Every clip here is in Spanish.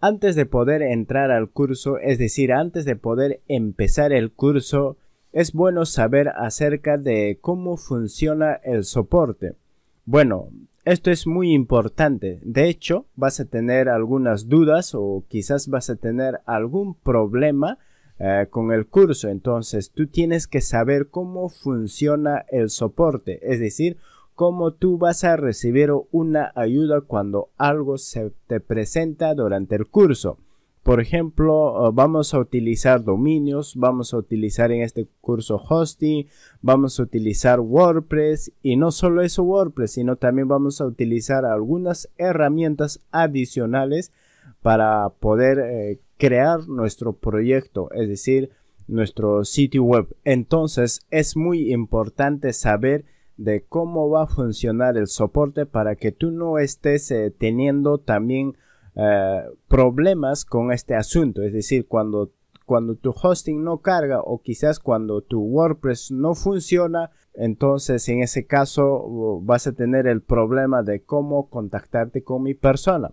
Antes de poder entrar al curso, es decir, antes de poder empezar el curso, es bueno saber acerca de cómo funciona el soporte. Bueno, esto es muy importante. De hecho, vas a tener algunas dudas o quizás vas a tener algún problema eh, con el curso. Entonces, tú tienes que saber cómo funciona el soporte, es decir, cómo tú vas a recibir una ayuda cuando algo se te presenta durante el curso. Por ejemplo, eh, vamos a utilizar dominios, vamos a utilizar en este curso hosting, vamos a utilizar WordPress y no solo eso WordPress, sino también vamos a utilizar algunas herramientas adicionales para poder eh, crear nuestro proyecto, es decir, nuestro sitio web. Entonces es muy importante saber de cómo va a funcionar el soporte para que tú no estés eh, teniendo también eh, problemas con este asunto. Es decir, cuando, cuando tu hosting no carga o quizás cuando tu WordPress no funciona, entonces en ese caso uh, vas a tener el problema de cómo contactarte con mi persona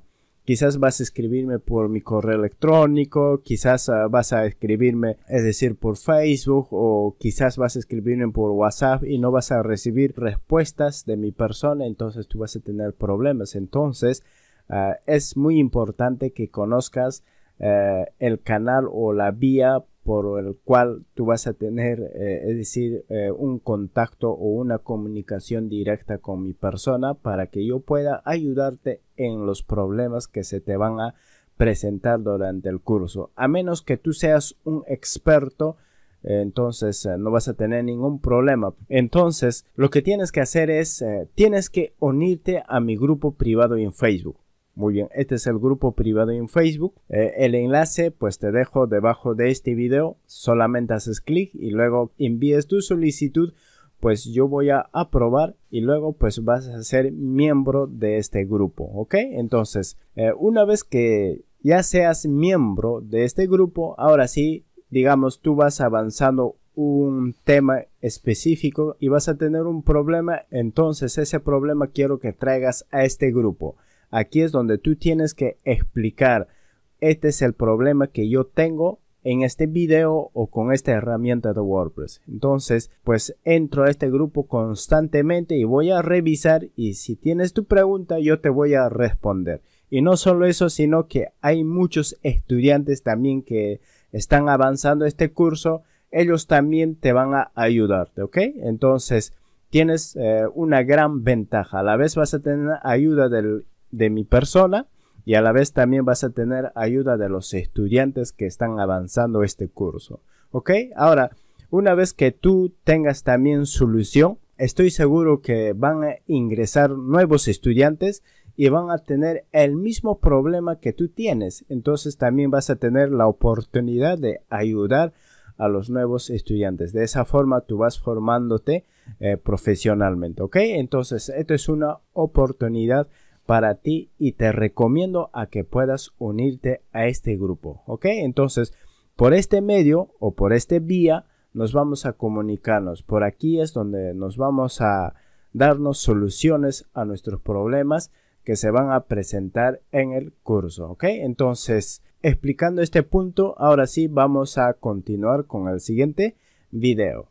quizás vas a escribirme por mi correo electrónico, quizás ah, vas a escribirme, es decir, por Facebook o quizás vas a escribirme por WhatsApp y no vas a recibir respuestas de mi persona, entonces tú vas a tener problemas. Entonces, ah, es muy importante que conozcas eh, el canal o la vía por el cual tú vas a tener, eh, es decir, eh, un contacto o una comunicación directa con mi persona para que yo pueda ayudarte en los problemas que se te van a presentar durante el curso. A menos que tú seas un experto, entonces eh, no vas a tener ningún problema. Entonces, lo que tienes que hacer es, tienes que unirte a mi grupo privado en Facebook. Muy bien, este es el grupo privado en Facebook. Eh, el enlace pues te dejo debajo de este video. Solamente haces clic y luego envíes tu solicitud. Pues yo voy a aprobar y luego pues vas a ser miembro de este grupo. ¿Ok? Entonces, eh, una vez que ya seas miembro de este grupo, ahora sí, digamos, tú vas avanzando un tema específico y vas a tener un problema, entonces ese problema quiero que traigas a este grupo. Aquí es donde tú tienes que explicar, este es el problema que yo tengo en este video o con esta herramienta de WordPress. Entonces, pues entro a este grupo constantemente y voy a revisar y si tienes tu pregunta yo te voy a responder. Y no solo eso, sino que hay muchos estudiantes también que están avanzando este curso. Ellos también te van a ayudarte, ¿ok? Entonces, tienes eh, una gran ventaja. A la vez vas a tener ayuda del de mi persona y a la vez también vas a tener ayuda de los estudiantes que están avanzando este curso. ¿Ok? Ahora, una vez que tú tengas también solución, estoy seguro que van a ingresar nuevos estudiantes y van a tener el mismo problema que tú tienes. Entonces también vas a tener la oportunidad de ayudar a los nuevos estudiantes. De esa forma tú vas formándote eh, profesionalmente. ¿Ok? Entonces, esto es una oportunidad para ti y te recomiendo a que puedas unirte a este grupo. ¿Ok? Entonces, por este medio o por este vía nos vamos a comunicarnos. Por aquí es donde nos vamos a darnos soluciones a nuestros problemas que se van a presentar en el curso. ¿Ok? Entonces, explicando este punto, ahora sí vamos a continuar con el siguiente video.